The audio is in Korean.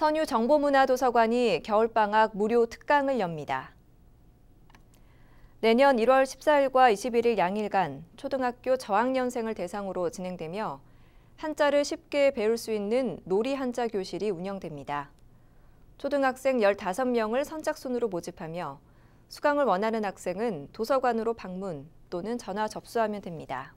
선유 정보문화도서관이 겨울방학 무료 특강을 엽니다. 내년 1월 14일과 21일 양일간 초등학교 저학년생을 대상으로 진행되며 한자를 쉽게 배울 수 있는 놀이 한자 교실이 운영됩니다. 초등학생 15명을 선착순으로 모집하며 수강을 원하는 학생은 도서관으로 방문 또는 전화 접수하면 됩니다.